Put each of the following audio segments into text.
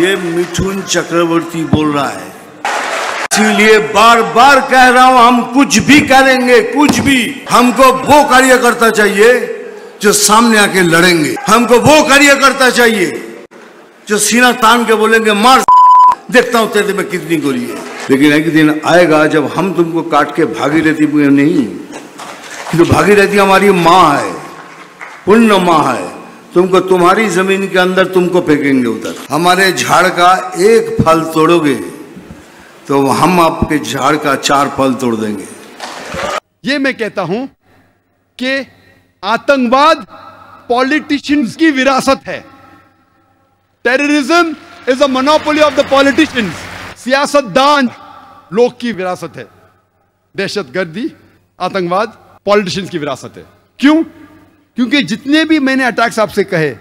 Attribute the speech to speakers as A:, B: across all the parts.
A: ये मिथुन चक्रवर्ती बोल रहा है इसीलिए बार बार कह रहा हूं हम कुछ भी करेंगे कुछ भी हमको वो कार्यकर्ता चाहिए जो सामने आके लड़ेंगे हमको वो कार्यकर्ता चाहिए जो सीना तान के बोलेंगे मार देखता हूं तेरे में कितनी गोली है लेकिन एक दिन आएगा जब हम तुमको काट के भागी रहती नहीं तो भागी रहती हमारी माँ है पुण्य माँ है तुमको तुम्हारी जमीन के अंदर तुमको फेंकेंगे उधर हमारे झाड़ का एक फल तोड़ोगे तो हम आपके झाड़ का चार फल तोड़ देंगे ये मैं कहता हूं कि आतंकवाद पॉलिटिशियंस की विरासत है terrorism is a monopoly of the politicians सियासतदान लोग की विरासत है दहशत गर्दी आतंकवाद पॉलिटिशियंस की विरासत है क्यों क्योंकि जितने भी मैंने अटैक्स आपसे कहे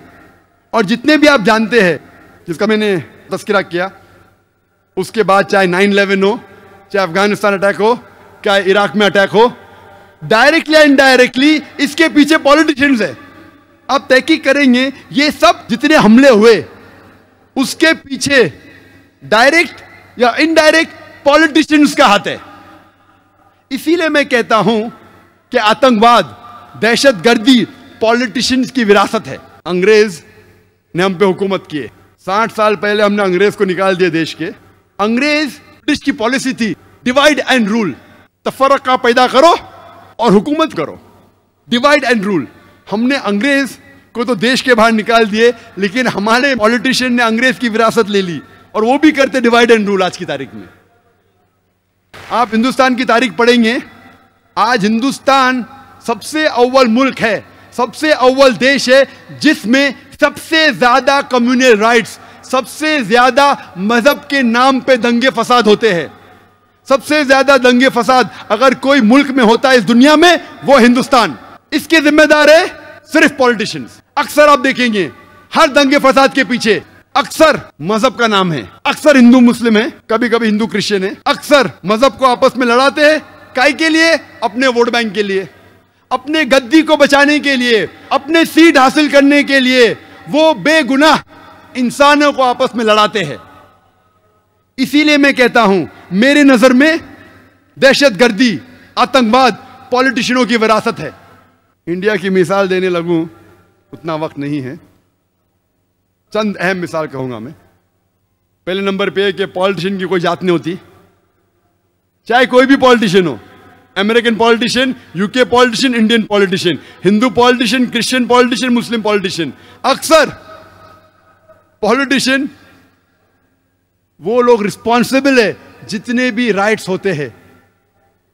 A: और जितने भी आप जानते हैं जिसका मैंने तस्करा किया उसके बाद चाहे नाइन इलेवन हो चाहे अफगानिस्तान अटैक हो चाहे इराक में अटैक हो डायरेक्टली या इनडायरेक्टली इसके पीछे पॉलिटिशियंस है आप तहकीक करेंगे ये सब जितने हमले हुए उसके पीछे डायरेक्ट या इनडायरेक्ट पॉलिटिशियंस का हाथ है इसीलिए मैं कहता हूं कि आतंकवाद दहशतगर्दी पॉलिटिशियंस की विरासत है अंग्रेज ने हम पे हुकूमत किए साठ साल पहले हमने अंग्रेज को निकाल दिया देश के अंग्रेज ब्रिटिश की पॉलिसी थी डिवाइड एंड रूल तफरका पैदा करो और हुकूमत करो डिवाइड एंड रूल हमने अंग्रेज को तो देश के बाहर निकाल दिए लेकिन हमारे पॉलिटिशियन ने अंग्रेज की विरासत ले ली और वो भी करते डिवाइड एंड रूल आज की तारीख में आप हिंदुस्तान की तारीख पढ़ेंगे आज हिंदुस्तान सबसे अव्वल मुल्क है सबसे अव्वल देश है जिसमें सबसे ज़्यादा कम्युनल राइट्स सबसे ज़्यादा मज़हब के नाम पे दंगे फसाद होते हैं सबसे ज़्यादा दंगे फसाद अगर कोई मुल्क में होता है इस दुनिया में वो हिंदुस्तान इसके जिम्मेदार है सिर्फ पॉलिटिशियंस अक्सर आप देखेंगे हर दंगे फसाद के पीछे अक्सर मजहब का नाम है अक्सर हिंदू मुस्लिम है कभी कभी हिंदू क्रिश्चियन है अक्सर मजहब को आपस में लड़ाते हैं काय के लिए अपने वोट बैंक के लिए अपने गद्दी को बचाने के लिए अपने सीट हासिल करने के लिए वो बेगुनाह इंसानों को आपस में लड़ाते हैं इसीलिए मैं कहता हूं मेरे नजर में दहशत गर्दी आतंकवाद पॉलिटिशियनों की विरासत है इंडिया की मिसाल देने लगू उतना वक्त नहीं है चंद अहम मिसाल कहूंगा मैं पहले नंबर पे कि पॉलिटिशियन की कोई जात नहीं होती चाहे कोई भी पॉलिटिशियन हो American politician UK politician Indian politician Hindu politician Christian politician Muslim politician अक्सर पॉलिटिशियन वो लोग रिस्पॉन्सिबल है जितने भी राइट्स होते हैं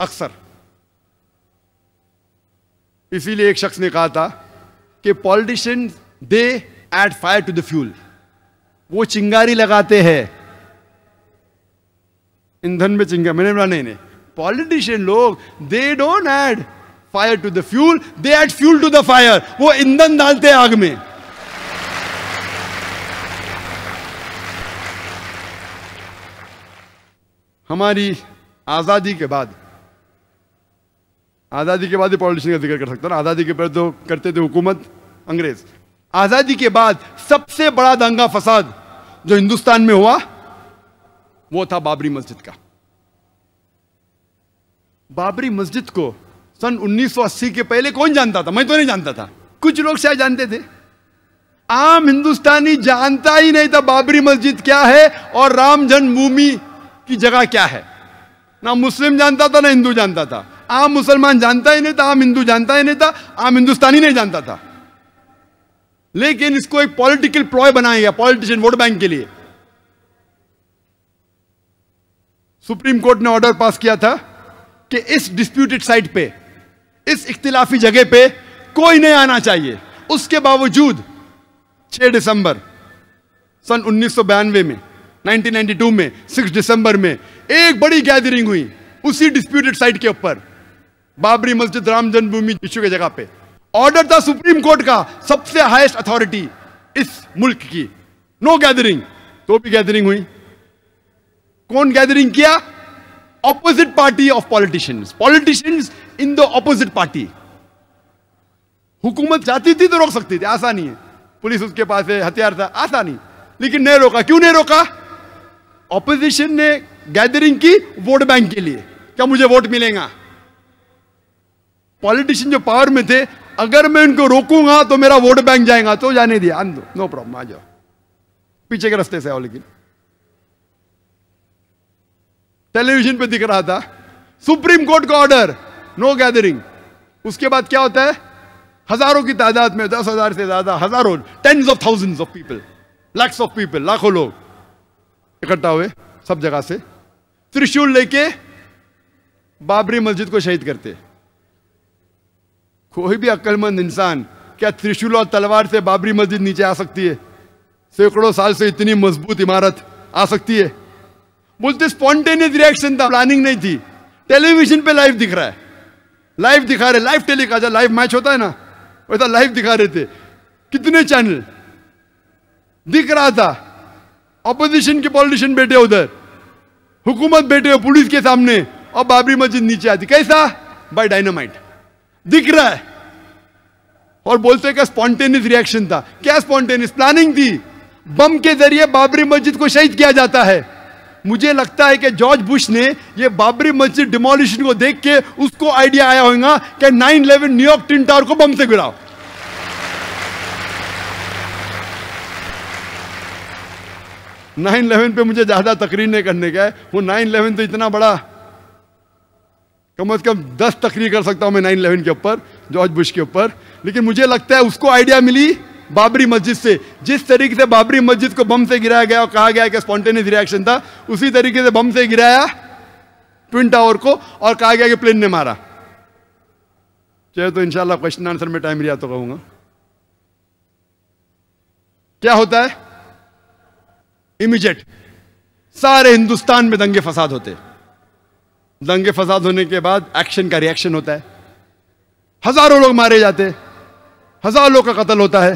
A: अक्सर इसीलिए एक शख्स ने कहा था कि politician they add fire to the fuel वो चिंगारी लगाते हैं ईंधन में चिंगा मैंने बोला नहीं नहीं पॉलिटिशियन लोग they don't add fire to the fuel they add fuel to the fire वो ईंधन डालते हैं आग में हमारी आज़ादी के बाद आज़ादी के बाद ही पॉलिटिशियन का जिक्र कर सकता ना आज़ादी के पहले तो करते थे हुकूमत अंग्रेज आज़ादी के बाद सबसे बड़ा दंगा फसाद जो हिंदुस्तान में हुआ वो था बाबरी मस्जिद का बाबरी मस्जिद को सन 1980 के पहले कौन जानता था मैं तो नहीं जानता था कुछ लोग शायद जानते थे आम हिंदुस्तानी जानता ही नहीं था बाबरी मस्जिद क्या है और राम जन्मभूमि की जगह क्या है ना मुस्लिम जानता था ना हिंदू जानता था आम मुसलमान जानता ही नहीं था आम हिंदू जानता ही नहीं था आम हिंदुस्तानी नहीं जानता था लेकिन इसको एक पॉलिटिकल प्लॉय बनाया गया पॉलिटिशियन वोट बैंक के लिए सुप्रीम कोर्ट ने ऑर्डर पास किया था कि इस डिस्प्यूटेड साइट पे इस इख्तिलाफी जगह पे कोई नहीं आना चाहिए उसके बावजूद 6 दिसंबर सन उन्नीस में 1992 में 6 दिसंबर में एक बड़ी गैदरिंग हुई उसी डिस्प्यूटेड साइट के ऊपर बाबरी मस्जिद राम जन्मभूमि इशू की जगह पे ऑर्डर था सुप्रीम कोर्ट का सबसे हाईएस्ट अथॉरिटी इस मुल्क की नो गैदरिंग तो भी गैदरिंग हुई कौन गैदरिंग किया opposite party of politicians politicians in the opposite party हुकूमत चाहती थी तो रोक सकती थी आसानी है पुलिस उसके पास है हथियार था आसानी लेकिन नहीं रोका क्यों नहीं रोका ऑपोजिशन ने गैदरिंग की वोट बैंक के लिए क्या मुझे वोट मिलेगा पॉलिटिशियन जो पावर में थे अगर मैं इनको रोकूंगा तो मेरा वोट बैंक जाएगा तो जाने दिया आन दो नो प्रॉब्लम आ जाओ पीछे के रास्ते से आओ लेकिन टेलीविजन पे दिख रहा था सुप्रीम कोर्ट का ऑर्डर नो गैदरिंग उसके बाद क्या होता है हजारों की तादाद में दस हजार से ज्यादा हजारों tens of thousands of people lakhs of people लाखों लोग इकट्ठा हुए सब जगह से त्रिशूल लेके बाबरी मस्जिद को शहीद करते कोई भी अक्लमंद इंसान क्या त्रिशूल और तलवार से बाबरी मस्जिद नीचे आ सकती है सैकड़ों साल से इतनी मजबूत इमारत आ सकती है बोलते स्पॉन्टेनियस रिएक्शन था प्लानिंग नहीं थी टेलीविजन पे लाइव दिख रहा है लाइव दिखा रहे लाइव टेलीकास्ट लाइव मैच होता है ना वैसा लाइव दिखा रहे थे कितने चैनल दिख रहा था अपोजिशन के पॉलिटिशियन बैठे उधर हुकूमत बैठे हो पुलिस के सामने और बाबरी मस्जिद नीचे आती कैसा बाय डायनामाइट दिख रहा है और बोलते क्या स्पॉन्टेनियस रिएक्शन था क्या स्पॉन्टेनियस प्लानिंग थी बम के जरिए बाबरी मस्जिद को शहीद किया जाता है मुझे लगता है कि जॉर्ज बुश ने ये बाबरी मस्जिद डिमोलिशन को देख के उसको आइडिया आया होगा कि nine eleven New York twin tower को बम से गिराओ नाइन इलेवन पे मुझे ज़्यादा तकरीर नहीं करने का है वो नाइन इलेवन तो इतना बड़ा कम अज़ कम दस तकरीर कर सकता हूं मैं नाइन इलेवन के ऊपर जॉर्ज बुश के ऊपर लेकिन मुझे लगता है उसको आइडिया मिली बाबरी मस्जिद से जिस तरीके से बाबरी मस्जिद को बम से गिराया गया और कहा गया कि स्पॉन्टेनियस रिएक्शन था उसी तरीके से बम से गिराया ट्विन टावर को और कहा गया कि प्लेन ने मारा चलो तो इंशाल्लाह क्वेश्चन आंसर में टाइम लिया तो कहूंगा क्या होता है इमीजिएट सारे हिंदुस्तान में दंगे फसाद होते दंगे फसाद होने के बाद एक्शन का रिएक्शन होता है हजारों लोग मारे जाते हजारों लोग का कत्ल होता है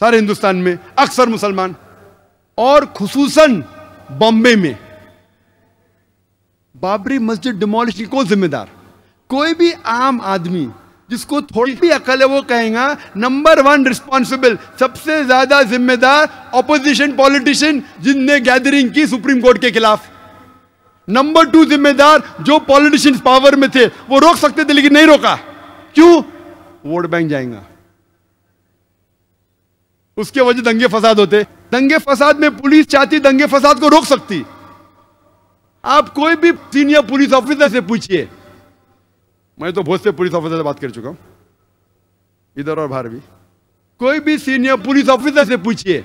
A: सारे हिंदुस्तान में अक्सर मुसलमान और खसूसन बॉम्बे में बाबरी मस्जिद डिमोलिश की कौन जिम्मेदार कोई भी आम आदमी जिसको थोड़ी भी अकल है वो कहेगा नंबर वन रिस्पॉन्सिबल सबसे ज्यादा जिम्मेदार ऑपोजिशन पॉलिटिशियन जिनने गैदरिंग की सुप्रीम कोर्ट के खिलाफ नंबर टू जिम्मेदार जो पॉलिटिशियंस पावर में थे वो रोक सकते थे लेकिन नहीं रोका क्यों वोट बैंक जाएगा उसके वजह दंगे फसाद होते दंगे फसाद में पुलिस चाहती दंगे फसाद को रोक सकती आप कोई भी सीनियर पुलिस ऑफिसर से पूछिए मैं तो बहुत से पुलिस ऑफिसर से बात कर चुका हूं इधर और बाहर भी कोई भी सीनियर पुलिस ऑफिसर से पूछिए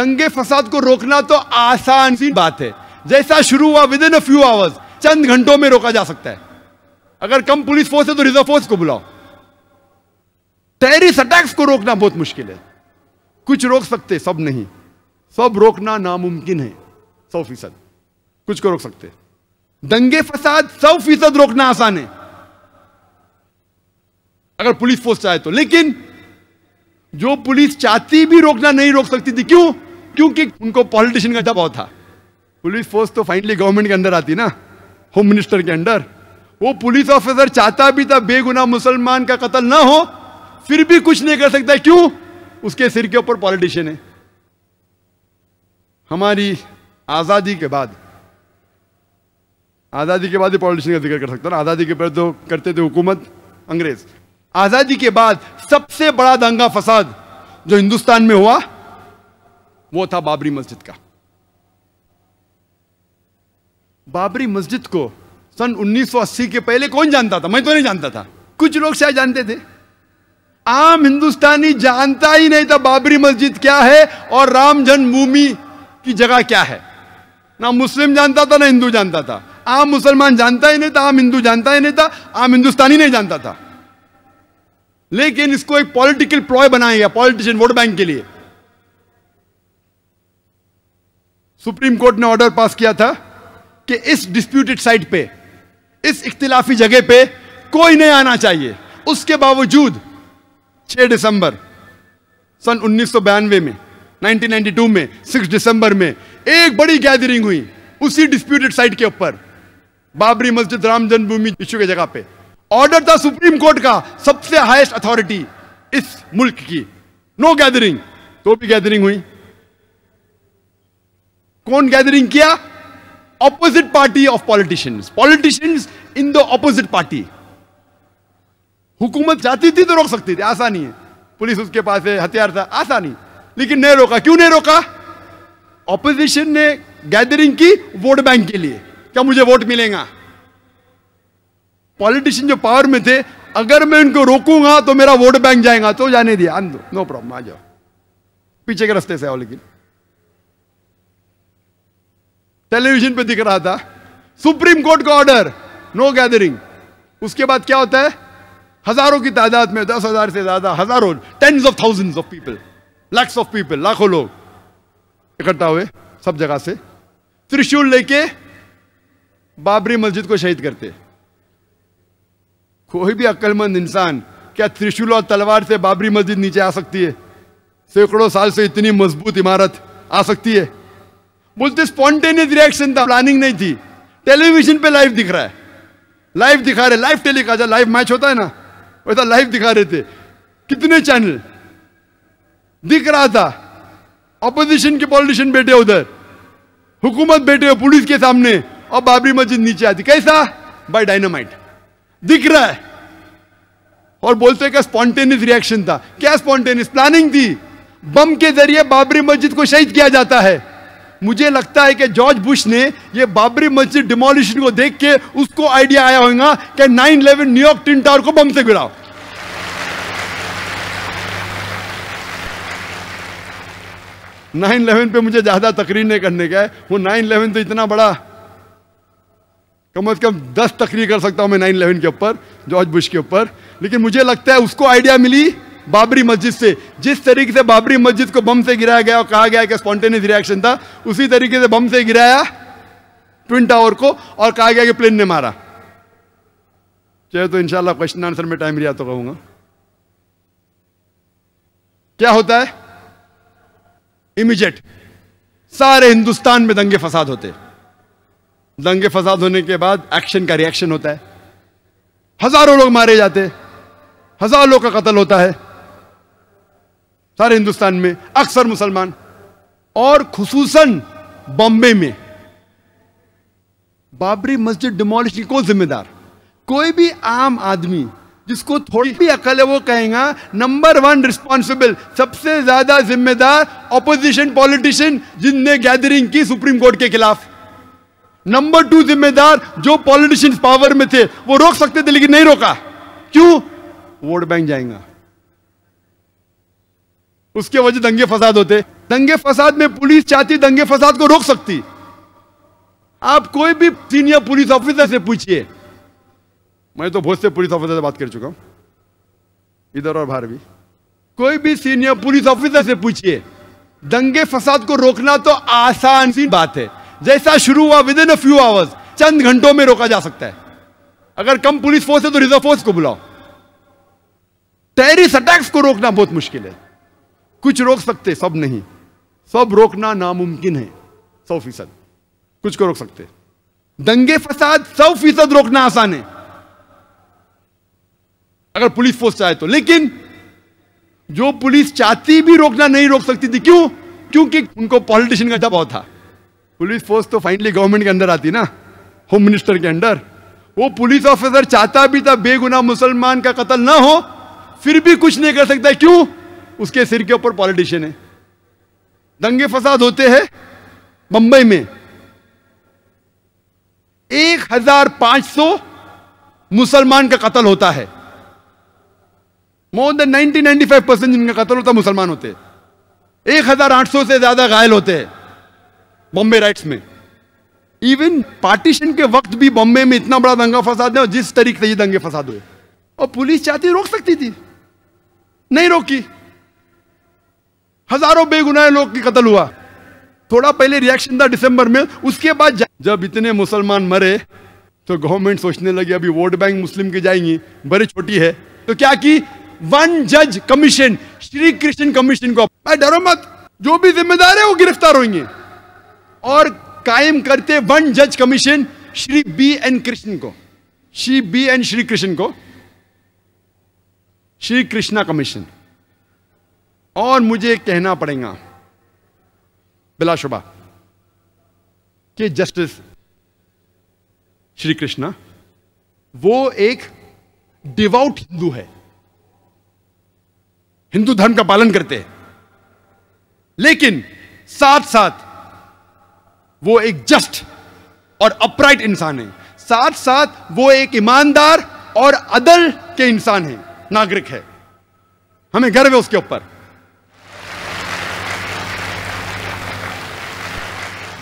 A: दंगे फसाद को रोकना तो आसान सी बात है जैसा शुरू हुआ within a few hours चंद घंटों में रोका जा सकता है अगर कम पुलिस फोर्स है तो रिजर्व फोर्स को बुलाओ टेरिस अटैक्स को रोकना बहुत मुश्किल है कुछ रोक सकते सब नहीं सब रोकना नामुमकिन है सौ फीसद कुछ को रोक सकते दंगे फसाद सौ फीसद रोकना आसान है अगर पुलिस फोर्स चाहे तो लेकिन जो पुलिस चाहती भी रोकना नहीं रोक सकती थी क्यों क्योंकि उनको पॉलिटिशियन का दबाव था पुलिस फोर्स तो फाइनली गवर्नमेंट के अंदर आती ना होम मिनिस्टर के अंदर वो पुलिस ऑफिसर चाहता भी था बेगुनाह मुसलमान का कत्ल ना हो फिर भी कुछ नहीं कर सकता क्यों उसके सिर के ऊपर पॉलिटिशियन है हमारी आज़ादी के बाद आज़ादी के बाद ही पॉलिटिशियन का जिक्र कर सकता ना आज़ादी के पहले तो करते थे हुकूमत अंग्रेज आज़ादी के बाद सबसे बड़ा दंगा फसाद जो हिंदुस्तान में हुआ वो था बाबरी मस्जिद का बाबरी मस्जिद को सन 1980 के पहले कौन जानता था मैं तो नहीं जानता था कुछ लोग शायद जानते थे आम हिंदुस्तानी जानता ही नहीं था बाबरी मस्जिद क्या है और राम जन्मभूमि की जगह क्या है ना मुस्लिम जानता था ना हिंदू जानता था आम मुसलमान जानता ही नहीं था आम हिंदू जानता ही नहीं था आम हिंदुस्तानी नहीं जानता था लेकिन इसको एक पॉलिटिकल प्लॉय बनाया गया पॉलिटिशियन वोट बैंक के लिए सुप्रीम कोर्ट ने ऑर्डर पास किया था कि इस डिस्प्यूटेड साइट पे इस इख्तिलाफी जगह पे कोई नहीं आना चाहिए उसके बावजूद 6 दिसंबर सन उन्नीस में 1992 में 6 दिसंबर में एक बड़ी गैदरिंग हुई उसी डिस्प्यूटेड साइट के ऊपर बाबरी मस्जिद राम जन्मभूमि इश्यू के जगह पे ऑर्डर था सुप्रीम कोर्ट का सबसे हाईएस्ट अथॉरिटी इस मुल्क की नो गैदरिंग तो भी गैदरिंग हुई कौन गैदरिंग किया opposite party of politicians politicians in the opposite party हुकूमत चाहती थी तो रोक सकती थी आसानी है पुलिस उसके पास है हथियार था आसानी लेकिन नहीं रोका क्यों नहीं रोका ऑपोजिशन ने गैदरिंग की वोट बैंक के लिए क्या मुझे वोट मिलेगा पॉलिटिशियन जो पावर में थे अगर मैं उनको रोकूंगा तो मेरा वोट बैंक जाएगा तो जाने दिया आन दो नो प्रॉब्लम आ जाओ पीछे के रास्ते से आओ लेकिन टेलीविजन पे दिख रहा था सुप्रीम कोर्ट का ऑर्डर नो गैदरिंग उसके बाद क्या होता है हजारों की तादाद में दस हजार से ज्यादा हजारों tens of thousand of people lakhs of people लाखों लोग इकट्ठा हुए सब जगह से त्रिशूल लेके बाबरी मस्जिद को शहीद करते कोई भी अक्लमंद इंसान क्या त्रिशूल और तलवार से बाबरी मस्जिद नीचे आ सकती है सैकड़ों साल से इतनी मजबूत इमारत आ सकती है बोलते स्पॉन्टेनियस रिएक्शन था प्लानिंग नहीं थी टेलीविजन पे लाइव दिख रहा है लाइव दिखा रहे लाइव टेलीकास्ट लाइव मैच होता है ना वैसा लाइव दिखा रहे थे कितने चैनल दिख रहा था अपोजिशन के पॉलिटिशियन बैठे उधर हुकूमत बैठे हो पुलिस के सामने और बाबरी मस्जिद नीचे आती कैसा बाय डायनामाइट दिख रहा है और बोलते क्या स्पॉन्टेनियस रिएक्शन था क्या स्पॉन्टेनियस प्लानिंग थी बम के जरिए बाबरी मस्जिद को शहीद किया जाता है मुझे लगता है कि जॉर्ज बुश ने ये बाबरी मस्जिद डिमोलिशन को देख के उसको आइडिया आया होगा कि nine eleven New York twin tower को बम से गिराओ नाइन इलेवन पे मुझे ज्यादा तकरीर नहीं करने का है वो नाइन इलेवन तो इतना बड़ा कम अज कम दस तकरीर कर सकता हूं मैं नाइन इलेवन के ऊपर जॉर्ज बुश के ऊपर लेकिन मुझे लगता है उसको आइडिया मिली बाबरी मस्जिद से जिस तरीके से बाबरी मस्जिद को बम से गिराया गया और कहा गया कि स्पॉन्टेनियस रिएक्शन था उसी तरीके से बम से गिराया ट्विन टावर को और कहा गया कि प्लेन ने मारा चाहे तो इनशाला क्वेश्चन आंसर में टाइम लिया तो कहूंगा क्या होता है इमीजिएट सारे हिंदुस्तान में दंगे फसाद होते दंगे फसाद होने के बाद एक्शन का रिएक्शन होता है हजारों लोग मारे जाते हजारों लोग का कत्ल होता है सारे हिंदुस्तान में अक्सर मुसलमान और खसूसन बॉम्बे में बाबरी मस्जिद डिमोलिश की कौन जिम्मेदार कोई भी आम आदमी जिसको थोड़ी भी अकल है वो कहेगा नंबर वन रिस्पॉन्सिबल सबसे ज्यादा जिम्मेदार ऑपोजिशन पॉलिटिशियन जिनने गैदरिंग की सुप्रीम कोर्ट के खिलाफ नंबर टू जिम्मेदार जो पॉलिटिशियंस पावर में थे वो रोक सकते थे लेकिन नहीं रोका क्यों वोट बैंक जाएगा उसके वजह दंगे फसाद होते दंगे फसाद में पुलिस चाहती दंगे फसाद को रोक सकती आप कोई भी सीनियर पुलिस ऑफिसर से पूछिए मैं तो बहुत से पुलिस ऑफिसर से बात कर चुका हूं इधर और बाहर भी कोई भी सीनियर पुलिस ऑफिसर से पूछिए दंगे फसाद को रोकना तो आसान सी बात है जैसा शुरू हुआ within a few hours चंद घंटों में रोका जा सकता है अगर कम पुलिस फोर्स है तो रिजर्व फोर्स को बुलाओ टेरिस अटैक्स को रोकना बहुत मुश्किल है कुछ रोक सकते सब नहीं सब रोकना नामुमकिन है सौ फीसद कुछ को रोक सकते दंगे फसाद सौ फीसद रोकना आसान है अगर पुलिस फोर्स चाहे तो लेकिन जो पुलिस चाहती भी रोकना नहीं रोक सकती थी क्यों क्योंकि उनको पॉलिटिशियन का दबाव था पुलिस फोर्स तो फाइनली गवर्नमेंट के अंदर आती ना होम मिनिस्टर के अंदर वो पुलिस ऑफिसर चाहता भी था बेगुना मुसलमान का कत्ल ना हो फिर भी कुछ नहीं कर सकता क्यों उसके सिर के ऊपर पॉलिटिशियन है दंगे फसाद होते हैं बंबई में एक हजार पांच सौ मुसलमान का कत्ल होता है more than ninety ninety five percent जिनका कत्ल होता मुसलमान होते एक हजार आठ सौ से ज्यादा घायल होते हैं बॉम्बे राइट्स में इवन पार्टीशन के वक्त भी बॉम्बे में इतना बड़ा दंगा फसाद है और जिस तरीके से ये दंगे फसाद हुए और पुलिस चाहती रोक सकती थी नहीं रोकी हजारों बेगुनाह लोग की कत्ल हुआ थोड़ा पहले रिएक्शन था दिसंबर में उसके बाद जब इतने मुसलमान मरे तो गवर्नमेंट सोचने लगी अभी वोट बैंक मुस्लिम की जाएंगी बड़ी छोटी है तो क्या की वन जज कमीशन श्री कृष्ण कमीशन को डरो मत जो भी जिम्मेदार है वो गिरफ्तार होंगे और कायम करते वन जज commission Shri B N Krishna को श्री बी एन श्री कृष्ण को श्री कृष्णा कमीशन और मुझे कहना पड़ेगा बिलाशुबा कि जस्टिस श्री कृष्णा वो एक डिवाउट हिंदू है हिंदू धर्म का पालन करते हैं लेकिन साथ साथ वो एक जस्ट और अपराइट इंसान है साथ साथ वो एक ईमानदार और अदल के इंसान है नागरिक है हमें गर्व है उसके ऊपर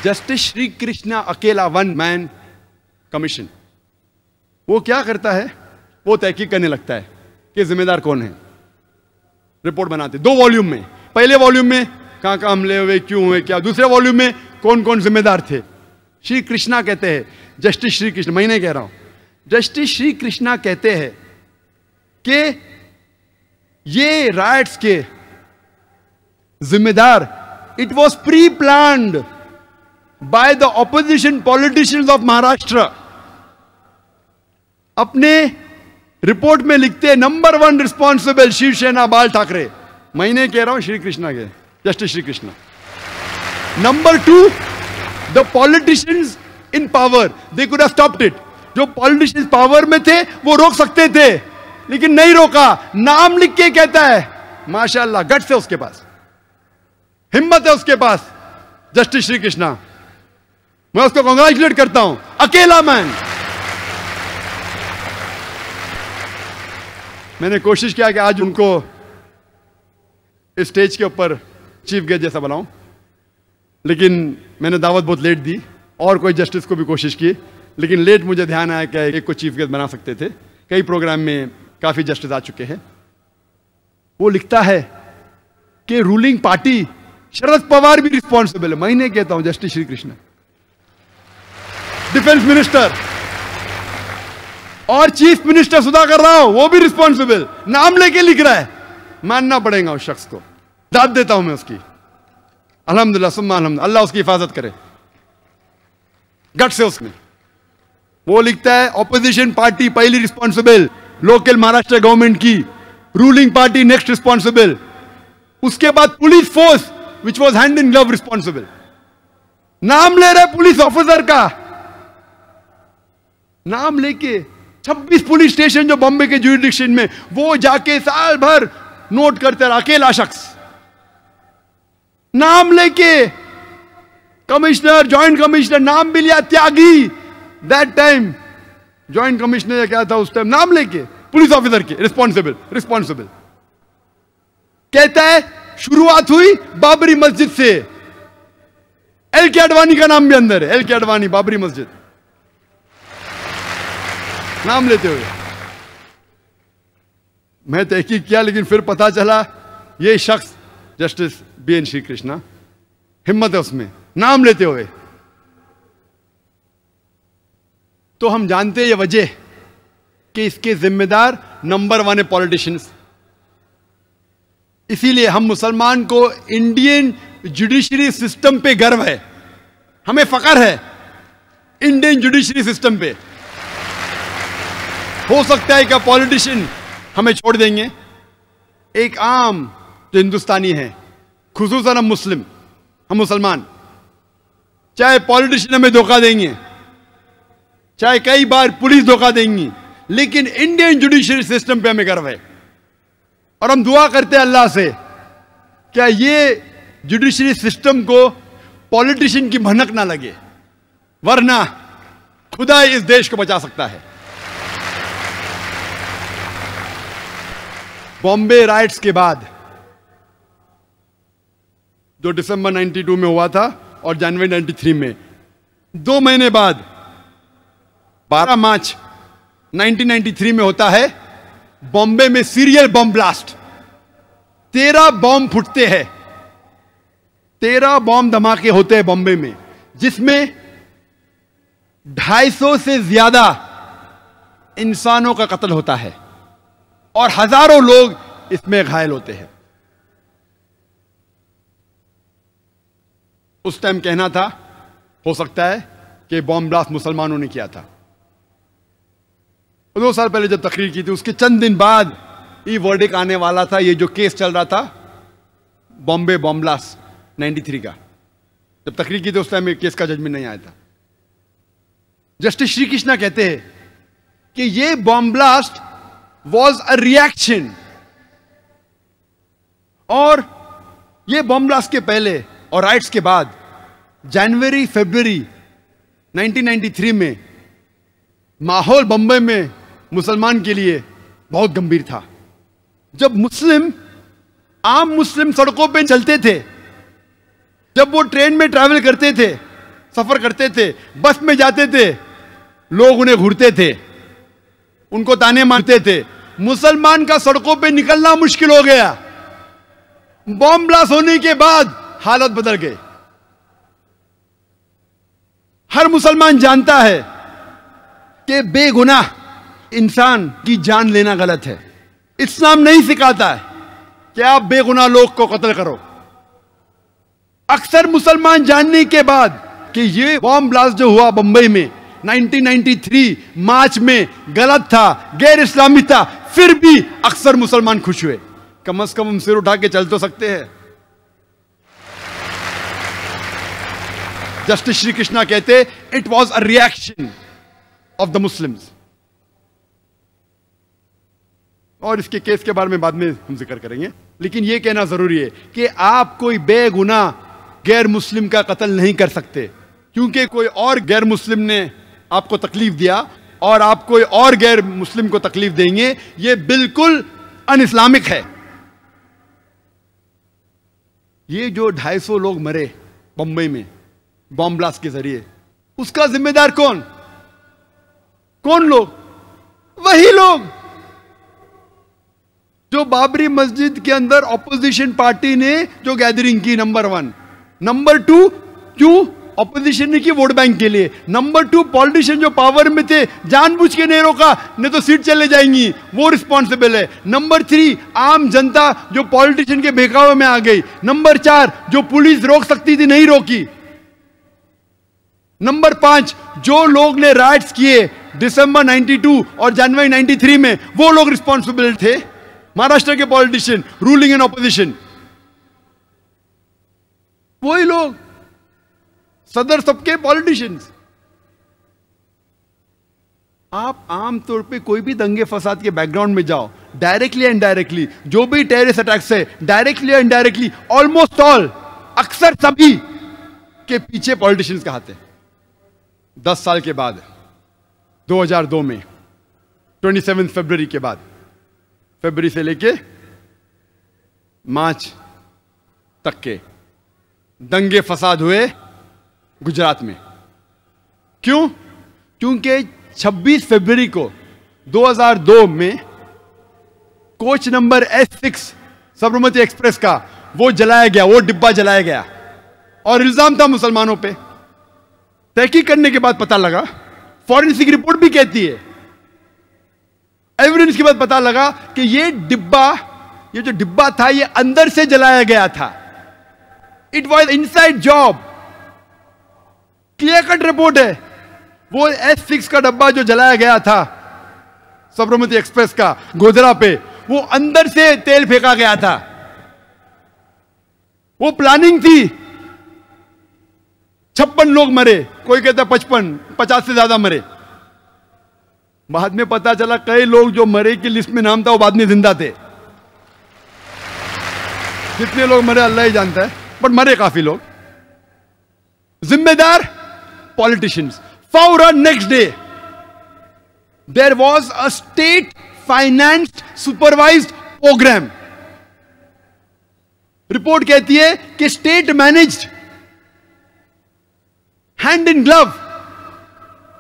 A: जस्टिस श्री कृष्णा अकेला वन मैन कमीशन वो क्या करता है वो तहकीक करने लगता है कि जिम्मेदार कौन है रिपोर्ट बनाते दो वॉल्यूम में पहले वॉल्यूम में कहां कहां हमले हुए क्यों हुए क्या दूसरे वॉल्यूम में कौन कौन जिम्मेदार थे श्री कृष्णा कहते हैं जस्टिस श्री कृष्ण मैं नहीं कह रहा हूं जस्टिस श्री कृष्णा कहते हैं कि ये राइट्स के जिम्मेदार it was pre planned by the opposition politicians of Maharashtra अपने रिपोर्ट में लिखते हैं नंबर वन रिस्पॉन्सिबल शिवसेना बाल ठाकरे मैंने कह रहा हूं श्री कृष्णा के justice Shri Krishna number two the politicians in power they could have stopped it जो पॉलिटिशियंस पावर में थे वो रोक सकते थे लेकिन नहीं रोका नाम लिख के कहता है माशाल्लाह गट से उसके पास हिम्मत है उसके पास जस्टिस श्री कृष्णा मैं उसको कॉन्ग्रेचुलेट करता हूं अकेला मैन मैंने कोशिश किया कि आज उनको स्टेज के ऊपर चीफ गेस्ट जैसा बनाऊं लेकिन मैंने दावत बहुत लेट दी और कोई जस्टिस को भी कोशिश की लेकिन लेट मुझे ध्यान आया कि एक को चीफ गेस्ट बना सकते थे कई प्रोग्राम में काफ़ी जस्टिस आ चुके हैं वो लिखता है कि रूलिंग पार्टी शरद पवार भी रिस्पॉन्सिबल है मैं नहीं कहता हूं justice Shri Krishna defence minister और चीफ मिनिस्टर सुधाकर राव वो भी रिस्पॉन्सिबल नाम लेके लिख रहा है मानना पड़ेगा उस शख्स को दाद देता हूं मैं उसकी अलहमदुल्ला सुम्मा अलहमद अल्लाह उसकी हिफाजत करे गट से उसने वो लिखता है ऑपोजिशन पार्टी पहली रिस्पॉन्सिबल लोकल महाराष्ट्र गवर्नमेंट की रूलिंग पार्टी नेक्स्ट रिस्पॉन्सिबल उसके बाद police force which was hand in glove responsible नाम ले रहे पुलिस ऑफिसर का नाम लेके 26 पुलिस स्टेशन जो बॉम्बे के जुडिक्शन में वो जाके साल भर नोट करते रहा अकेला शख्स नाम लेके कमिश्नर जॉइंट कमिश्नर नाम भी लिया Tyagi that time joint commissioner क्या था उस टाइम नाम लेके पुलिस ऑफिसर के रिस्पॉन्सिबल रिस्पॉन्सिबल कहता है शुरुआत हुई बाबरी मस्जिद से एल के अडवाणी का नाम भी अंदर है एल के अडवाणी बाबरी मस्जिद नाम लेते हुए मैं तहकीक किया लेकिन फिर पता चला ये शख्स justice B N Shri Krishna हिम्मत है उसमें नाम लेते हुए तो हम जानते हैं ये वजह कि इसके जिम्मेदार नंबर वन है पॉलिटिशियंस इसीलिए हम मुसलमान को इंडियन जुडिशरी सिस्टम पे गर्व है हमें फकर है इंडियन जुडिशरी सिस्टम पे हो सकता है क्या पॉलिटिशियन हमें छोड़ देंगे एक आम जो तो हिंदुस्तानी है खसूस हम मुस्लिम हम मुसलमान चाहे पॉलिटिशियन हमें धोखा देंगे चाहे कई बार पुलिस धोखा देंगी लेकिन इंडियन जुडिशरी सिस्टम पे हमें गर्व है और हम दुआ करते हैं अल्लाह से क्या ये जुडिशरी सिस्टम को पॉलिटिशियन की भनक ना लगे वरना खुदा इस देश को बचा सकता है बॉम्बे राइट्स के बाद जो दिसंबर 92 में हुआ था और जनवरी 93 में दो महीने बाद 12 मार्च 1993 में होता है बॉम्बे में सीरियल बॉम्ब ब्लास्ट तेरह बॉम्ब फुटते हैं तेरह बॉम्ब धमाके होते हैं बॉम्बे में जिसमें 250 से ज्यादा इंसानों का कत्ल होता है और हजारों लोग इसमें घायल होते हैं उस टाइम कहना था हो सकता है कि बॉम्ब ब्लास्ट मुसलमानों ने किया था दो साल पहले जब तकरीर की थी उसके चंद दिन बाद ये वर्डिक आने वाला था ये जो केस चल रहा था बॉम्बे बॉम्ब ब्लास्ट थ्री का जब तकरीर की थी उस टाइम केस का जजमेंट नहीं आया था जस्टिस श्री कृष्णा कहते हैं कि ये bomb blast was a reaction और ये बम ब्लास्ट के पहले और राइट्स के बाद जनवरी फरवरी 1993 में माहौल बम्बई में मुसलमान के लिए बहुत गंभीर था जब मुस्लिम आम मुस्लिम सड़कों पे चलते थे जब वो ट्रेन में ट्रैवल करते थे सफर करते थे बस में जाते थे लोग उन्हें घूरते थे उनको ताने मारते थे मुसलमान का सड़कों पे निकलना मुश्किल हो गया बॉम्ब ब्लास्ट होने के बाद हालत बदल गई हर मुसलमान जानता है कि बेगुनाह इंसान की जान लेना गलत है इस्लाम नहीं सिखाता है कि आप बेगुनाह लोग को कत्ल करो अक्सर मुसलमान जानने के बाद कि ये बॉम्ब ब्लास्ट जो हुआ बंबई में 1993 मार्च में गलत था गैर इस्लामी था फिर भी अक्सर मुसलमान खुश हुए कम से कम हम सिर उठा के चल तो सकते हैं जस्टिस श्री कृष्णा कहते it was a reaction of the Muslims और इसके केस के बारे में बाद में हम जिक्र करेंगे लेकिन यह कहना जरूरी है कि आप कोई बेगुना गैर मुस्लिम का कत्ल नहीं कर सकते क्योंकि कोई और गैर मुस्लिम ने आपको तकलीफ दिया और आप कोई और गैर मुस्लिम को तकलीफ देंगे ये बिल्कुल अन इस्लामिक है ये जो 250 लोग मरे बम्बई में बॉम्ब ब्लास्ट के जरिए उसका जिम्मेदार कौन कौन लोग वही लोग जो बाबरी मस्जिद के अंदर ऑपोजिशन पार्टी ने जो गैदरिंग की नंबर वन नंबर टू क्यों अपोजिशन ने की वोट बैंक के लिए नंबर टू पॉलिटिशियन जो पावर में थे जानबूझ के नहीं रोका नहीं तो सीट चले जाएंगी वो रिस्पॉन्सिबल है नंबर थ्री आम जनता जो पॉलिटिशियन के बेकावे में आ गई नंबर चार जो पुलिस रोक सकती थी नहीं रोकी नंबर पांच जो लोग ने राइट्स किए दिसंबर 92 और जनवरी 93 में वो लोग रिस्पॉन्सिबल थे महाराष्ट्र के पॉलिटिशियन रूलिंग एंड ऑपोजिशन वही लोग सदर सबके पॉलिटिशियंस आप आमतौर पे कोई भी दंगे फसाद के बैकग्राउंड में जाओ डायरेक्टली एंड डायरेक्टली जो भी टेररिस्ट अटैक्स है directly and directly almost all अक्सर सभी के पीछे पॉलिटिशियंस का हाथ है दस साल के बाद 2002 में 27 फरवरी के बाद फरवरी से लेके मार्च तक के दंगे फसाद हुए गुजरात में क्यों क्योंकि 26 फरवरी को 2002 में coach number S six Sabarmati express का वो जलाया गया वो डिब्बा जलाया गया और इल्जाम था मुसलमानों पे तहकीक करने के बाद पता लगा फॉरेंसिक रिपोर्ट भी कहती है एविडेंस के बाद पता लगा कि ये डिब्बा ये जो डिब्बा था ये अंदर से जलाया गया था it was inside job clear cut report है वो एस सिक्स का डब्बा जो जलाया गया था सबरमती एक्सप्रेस का गोधरा पे वो अंदर से तेल फेंका गया था वो प्लानिंग थी छप्पन लोग मरे कोई कहता पचपन पचास से ज्यादा मरे बाद में पता चला कई लोग जो मरे की लिस्ट में नाम था वो बाद में जिंदा थे कितने लोग मरे अल्लाह ही जानता है पर मरे काफी लोग जिम्मेदार politicians. Fauran next day, there was a state financed supervised programme report कहती है कि state managed hand in glove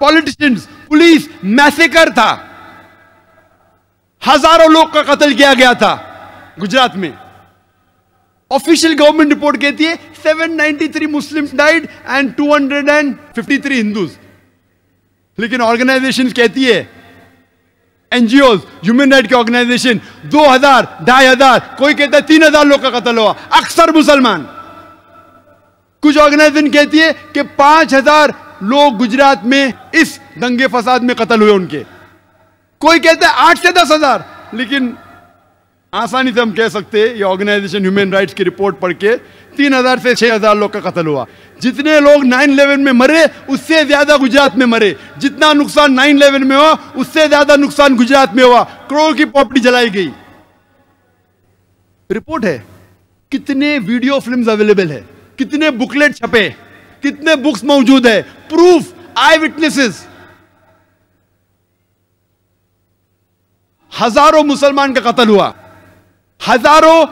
A: politicians police massacre था हजारों लोग का कत्ल किया गया था गुजरात में ऑफिशियल गवर्नमेंट रिपोर्ट कहती है 793 मुस्लिम डाइड एंड 253 हिंदूज लेकिन ऑर्गेनाइजेशन कहती है एनजीओ ह्यूमन राइट की ऑर्गेनाइजेशन दो हजार ढाई हजार कोई कहता है तीन हजार लोग का कत्ल हुआ अक्सर मुसलमान कुछ ऑर्गेनाइजेशन कहती है कि पांच हजार लोग गुजरात में इस दंगे फसाद में कत्ल हुए उनके कोई कहता है आठ से दस हजार लेकिन आसानी से हम कह सकते हैं ये ऑर्गेनाइजेशन ह्यूमन राइट्स की रिपोर्ट पढ़ के तीन हज़ार से छह हज़ार लोग का कत्ल हुआ जितने लोग नाइन इलेवन में मरे उससे ज़्यादा गुजरात में मरे जितना नुकसान नाइन इलेवन में हुआ उससे ज़्यादा नुकसान गुजरात में हुआ करोड़ की प्रॉपर्टी जलाई गई रिपोर्ट है कितने वीडियो फिल्म अवेलेबल है कितने बुकलेट छपे कितने बुक्स मौजूद है प्रूफ आई विटनेसेस हजारों मुसलमान का कत्ल हुआ हजारों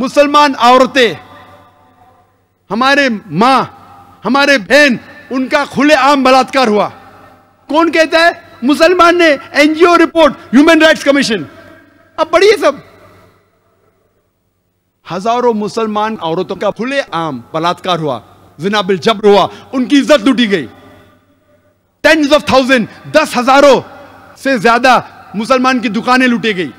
A: मुसलमान औरतें हमारे मां हमारे बहन उनका खुले आम बलात्कार हुआ कौन कहता है मुसलमान ने NGO report human rights commission अब पढ़िए सब हजारों मुसलमान औरतों का खुले आम बलात्कार हुआ जिनाबिल जब्र हुआ उनकी इज्जत लूटी गई टेन ऑफ थाउजेंड दस हजारों से ज्यादा मुसलमान की दुकानें लूटी गई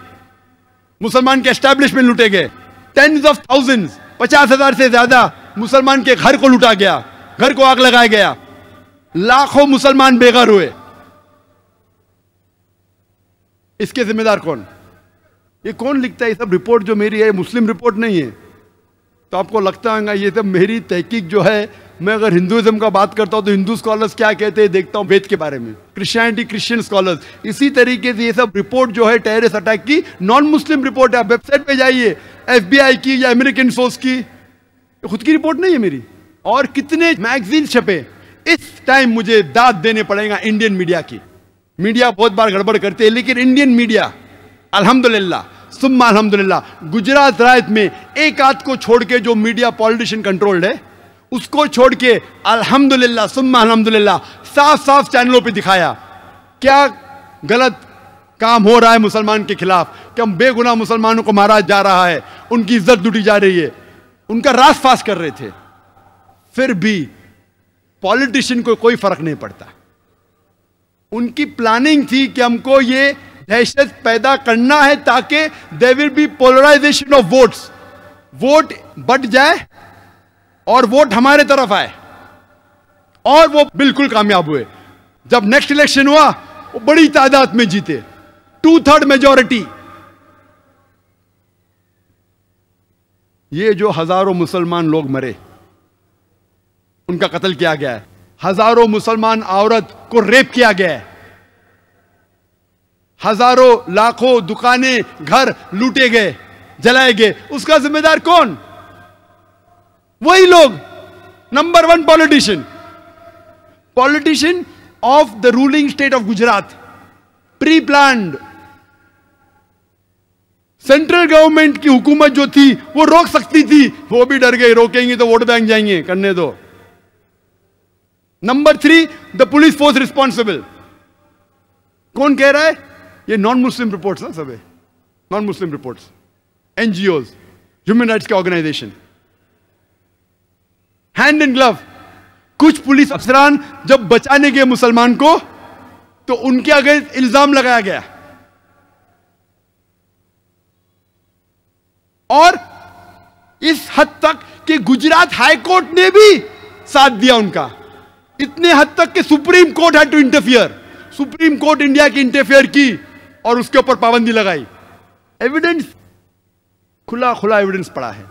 A: मुसलमान के एस्टेब्लिशमेंट लूटे गए टेन्स ऑफ थाउजेंड पचास हजार से ज्यादा मुसलमान के घर को लूटा गया घर को आग लगाया गया लाखों मुसलमान बेघर हुए इसके जिम्मेदार कौन ये कौन लिखता है ये सब रिपोर्ट जो मेरी है मुस्लिम रिपोर्ट नहीं है तो आपको लगता होगा ये सब तो मेरी तहकीक जो है मैं अगर हिंदुज़म का बात करता हूँ तो हिंदू स्कॉलर्स क्या कहते हैं देखता हूँ वेद के बारे में क्रिश्चियनिटी क्रिश्चियन स्कॉलर्स इसी तरीके से ये सब रिपोर्ट जो है टेरिस अटैक की नॉन मुस्लिम रिपोर्ट है वेबसाइट पे जाइए एफबीआई की या अमेरिकन सोर्स की खुद की रिपोर्ट नहीं है मेरी और कितने मैगजीन छपे इस टाइम मुझे दाद देने पड़ेगा इंडियन मीडिया की मीडिया बहुत बार गड़बड़ करते हैं लेकिन इंडियन मीडिया अल्हम्दुलिल्लाह सुम्मा अलहमदिल्ला गुजरात रायत में एक आध को छोड़ के जो मीडिया पॉलिटिशियन कंट्रोल्ड है उसको छोड़ के अलहमदुल्ला सुम्मा अल्हम्दुलिल्लाह साफ साफ चैनलों पे दिखाया क्या गलत काम हो रहा है मुसलमान के खिलाफ कि हम बेगुनाह मुसलमानों को मारा जा रहा है उनकी इज्जत लुटी जा रही है उनका रास फास कर रहे थे फिर भी पॉलिटिशियन को कोई फर्क नहीं पड़ता उनकी प्लानिंग थी कि हमको ये दहशत पैदा करना है ताकि they will be polarisation of votes vote बट जाए और वोट हमारे तरफ आए और वो बिल्कुल कामयाब हुए जब नेक्स्ट इलेक्शन हुआ वो बड़ी तादाद में जीते टू थर्ड मेजोरिटी ये जो हजारों मुसलमान लोग मरे उनका कत्ल किया गया है हजारों मुसलमान औरत को रेप किया गया है हजारों लाखों दुकानें घर लूटे गए जलाए गए उसका जिम्मेदार कौन वही लोग number one politician politician of the ruling state of Gujarat pre plan central government की हुकूमत जो थी वो रोक सकती थी वो भी डर गई रोकेंगे तो वोट बैंक जाएंगे करने दो number three the police force responsible कौन कह रहा है ये नॉन मुस्लिम रिपोर्ट्स ना सब non Muslim reports N G Os human rights के ऑर्गेनाइजेशन हैंड इन ग्लव कुछ पुलिस अफसरान जब बचाने गए मुसलमान को तो उनके आगे इल्जाम लगाया गया और इस हद तक कि गुजरात हाईकोर्ट ने भी साथ दिया उनका इतने हद तक कि Supreme Court had to interfere Supreme Court India की इंटरफियर की और उसके ऊपर पाबंदी लगाई एविडेंस खुला खुला एविडेंस पड़ा है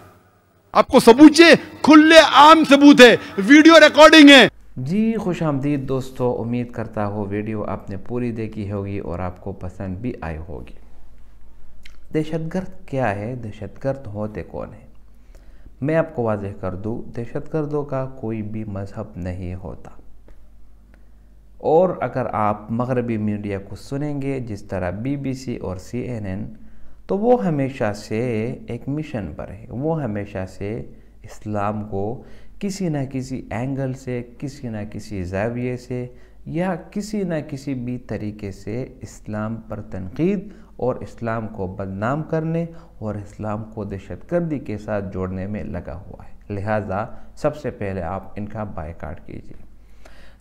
A: आपको सबूत खुले आम सबूत है वीडियो रिकॉर्डिंग
B: है जी खुश आमदीद दोस्तों उम्मीद करता हूँ वीडियो आपने पूरी देखी होगी और आपको पसंद भी आई होगी दहशतगर्द क्या है दहशतगर्द होते कौन है मैं आपको वाजह कर दूँ दहशतगर्दों का कोई भी मज़हब नहीं होता और अगर आप मगरबी मीडिया को सुनेंगे जिस तरह बीबीसी और सीएनएन तो वो हमेशा से एक मिशन पर है वो हमेशा से इस्लाम को किसी न किसी एंगल से किसी न किसी जाविये से या किसी न किसी भी तरीके से इस्लाम पर तनकीद और इस्लाम को बदनाम करने और इस्लाम को दहशतगर्दी के साथ जोड़ने में लगा हुआ है लिहाजा सबसे पहले आप इनका बायकाट कीजिए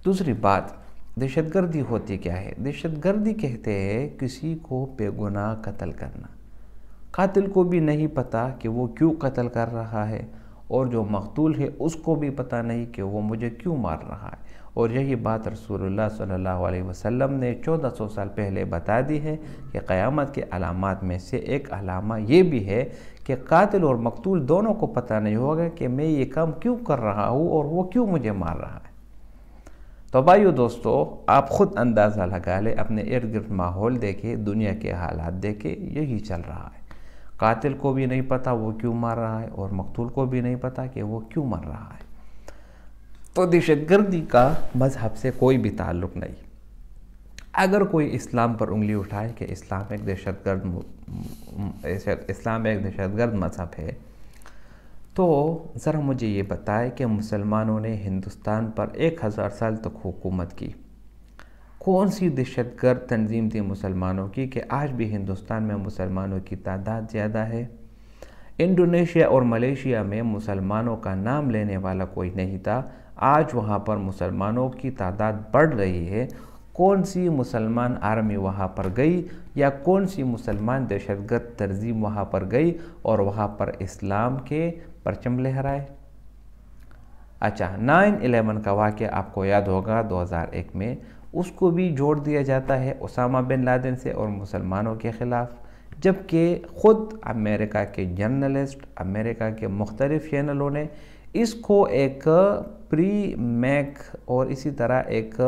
B: दूसरी बात दहशतगर्दी होती क्या है दहशतगर्दी कहते हैं किसी को बेगुनाह कत्ल करना कातिल को भी नहीं पता कि वो क्यों कत्ल कर रहा है और जो मकतूल है उसको भी पता नहीं कि वो मुझे क्यों मार रहा है और यही बात रसूलुल्लाह सल्लल्लाहु अलैहि वसल्लम ने 1400 साल पहले बता दी है कि क़यामत के अलामत में से एक अलामा ये भी है कि कातिल और मकतूल दोनों को पता नहीं होगा कि मैं ये काम क्यों कर रहा हूँ और वो क्यों मुझे मार रहा है तो भाइयों दोस्तों आप खुद अंदाज़ा लगा ले अपने इर्द गिर्द माहौल देखे दुनिया के हालात देखे यही चल रहा है कातिल को भी नहीं पता वो क्यों मर रहा है और मकतूल को भी नहीं पता कि वो क्यों मर रहा है तो दहशतगर्दी का मज़हब से कोई भी ताल्लुक नहीं अगर कोई इस्लाम पर उंगली उठाए कि इस्लाम एक दहशतगर्द इस्लाम एक दहशतगर्द मज़हब है तो ज़रा मुझे ये बताएं कि मुसलमानों ने हिंदुस्तान पर एक हज़ार साल तक हुकूमत की कौन सी दहशत गर्द तनज़ीम थी मुसलमानों की कि आज भी हिंदुस्तान में मुसलमानों की तादाद ज़्यादा है इंडोनेशिया और मलेशिया में मुसलमानों का नाम लेने वाला कोई नहीं था आज वहाँ पर मुसलमानों की तादाद बढ़ रही है कौन सी मुसलमान आर्मी वहाँ पर गई या कौन सी मुसलमान दहशतगर्द तरजीम वहाँ पर गई और वहाँ पर इस्लाम के परचम लहराए अच्छा नाइन एलेवन का वाक्य आपको याद होगा 2001 में उसको भी जोड़ दिया जाता है उसामा बिन लादेन से और मुसलमानों के ख़िलाफ़ जबकि ख़ुद अमेरिका के जर्नलिस्ट अमेरिका के मुख्तलिफ़ चैनलों ने इसको एक प्री मैक और इसी तरह एक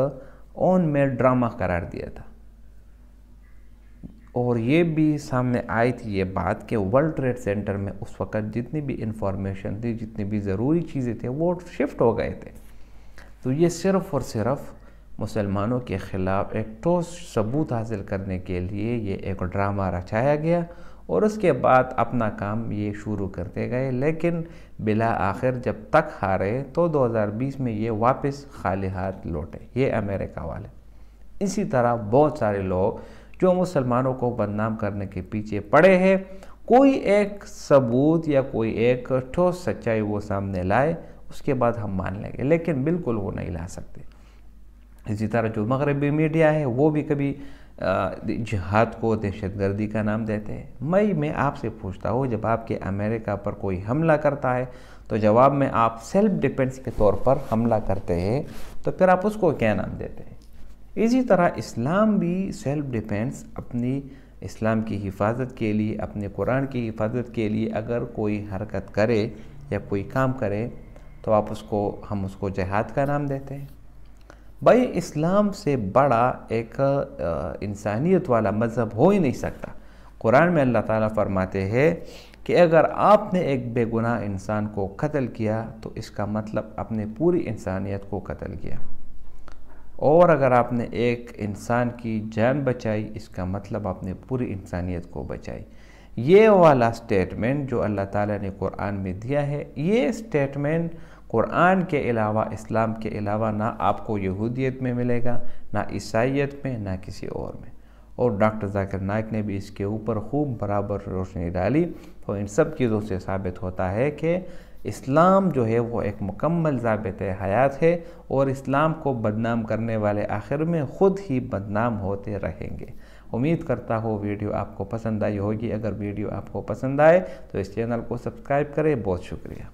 B: ऑन मेड ड्रामा करार दिया था और ये भी सामने आई थी ये बात कि वर्ल्ड ट्रेड सेंटर में उस वक़्त जितनी भी इंफॉर्मेशन थी जितनी भी ज़रूरी चीज़ें थी वो शिफ्ट हो गए थे तो ये सिर्फ़ और सिर्फ़ मुसलमानों के ख़िलाफ़ एक ठोस सबूत हासिल करने के लिए ये एक ड्रामा रचाया गया और उसके बाद अपना काम ये शुरू करते गए लेकिन बिला आखिर जब तक हारे तो 2020 में ये वापस खाली हाथ लौटे ये अमेरिका वाले इसी तरह बहुत सारे लोग जो मुसलमानों को बदनाम करने के पीछे पड़े हैं कोई एक सबूत या कोई एक ठोस सच्चाई वो सामने लाए उसके बाद हम मान लेंगे लेकिन बिल्कुल वो नहीं ला सकते इसी तरह जो मगरबी मीडिया है वो भी कभी जिहाद को दहशत गर्दी का नाम देते हैं मई मैं आपसे पूछता हूँ जब आपके अमेरिका पर कोई हमला करता है तो जवाब में आप सेल्फ डिफेंस के तौर पर हमला करते हैं तो फिर आप उसको क्या नाम देते हैं इसी तरह इस्लाम भी सेल्फ डिफेंस अपनी इस्लाम की हिफाजत के लिए अपने कुरान की हिफाजत के लिए अगर कोई हरकत करे या कोई काम करे तो आप उसको हम उसको जहाद का नाम देते हैं भाई इस्लाम से बड़ा एक इंसानियत वाला मज़हब हो ही नहीं सकता कुरान में अल्लाह ताला फरमाते हैं कि अगर आपने एक बेगुनाह इंसान को कत्ल किया तो इसका मतलब अपने पूरी इंसानियत को कत्ल किया और अगर आपने एक इंसान की जान बचाई इसका मतलब आपने पूरी इंसानियत को बचाई ये वाला स्टेटमेंट जो अल्लाह ताला ने कुरान में दिया है ये स्टेटमेंट कुरान के अलावा इस्लाम के अलावा ना आपको यहूदियत में मिलेगा ना ईसाइत में ना किसी और में और डॉक्टर जाकिर नाइक ने भी इसके ऊपर खूब बराबर रोशनी डाली तो इन सब चीज़ों से साबित होता है कि इस्लाम जो है वो एक मुकम्मल जबत हयात है और इस्लाम को बदनाम करने वाले आखिर में ख़ुद ही बदनाम होते रहेंगे उम्मीद करता हूँ वीडियो आपको पसंद आई होगी अगर वीडियो आपको पसंद आए तो इस चैनल को सब्सक्राइब करें बहुत शुक्रिया